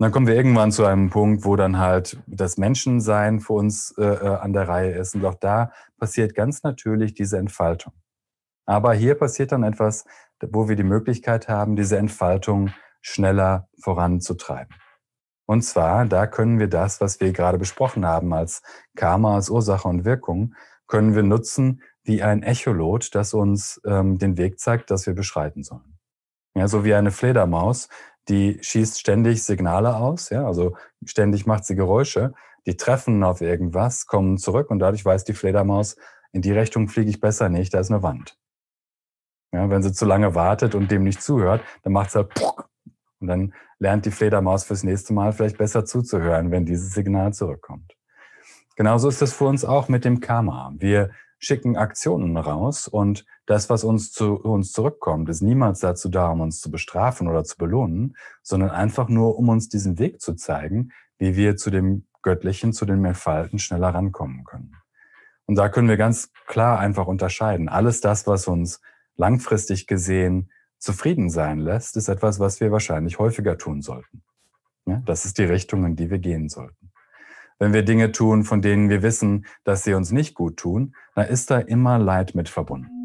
Und dann kommen wir irgendwann zu einem Punkt, wo dann halt das Menschensein für uns äh, äh, an der Reihe ist. Und auch da passiert ganz natürlich diese Entfaltung. Aber hier passiert dann etwas, wo wir die Möglichkeit haben, diese Entfaltung schneller voranzutreiben. Und zwar, da können wir das, was wir gerade besprochen haben als Karma, als Ursache und Wirkung, können wir nutzen wie ein Echolot, das uns ähm, den Weg zeigt, dass wir beschreiten sollen. Ja, so wie eine Fledermaus, die schießt ständig Signale aus, ja, also ständig macht sie Geräusche, die treffen auf irgendwas, kommen zurück und dadurch weiß die Fledermaus, in die Richtung fliege ich besser nicht, da ist eine Wand. Ja, wenn sie zu lange wartet und dem nicht zuhört, dann macht sie halt puck. und dann lernt die Fledermaus fürs nächste Mal vielleicht besser zuzuhören, wenn dieses Signal zurückkommt. Genauso ist das für uns auch mit dem Karma. Wir schicken Aktionen raus und das, was uns zu uns zurückkommt, ist niemals dazu da, um uns zu bestrafen oder zu belohnen, sondern einfach nur, um uns diesen Weg zu zeigen, wie wir zu dem Göttlichen, zu den Mefalten schneller rankommen können. Und da können wir ganz klar einfach unterscheiden. Alles das, was uns langfristig gesehen zufrieden sein lässt, ist etwas, was wir wahrscheinlich häufiger tun sollten. Ja, das ist die Richtung, in die wir gehen sollten wenn wir Dinge tun, von denen wir wissen, dass sie uns nicht gut tun, dann ist da immer Leid mit verbunden.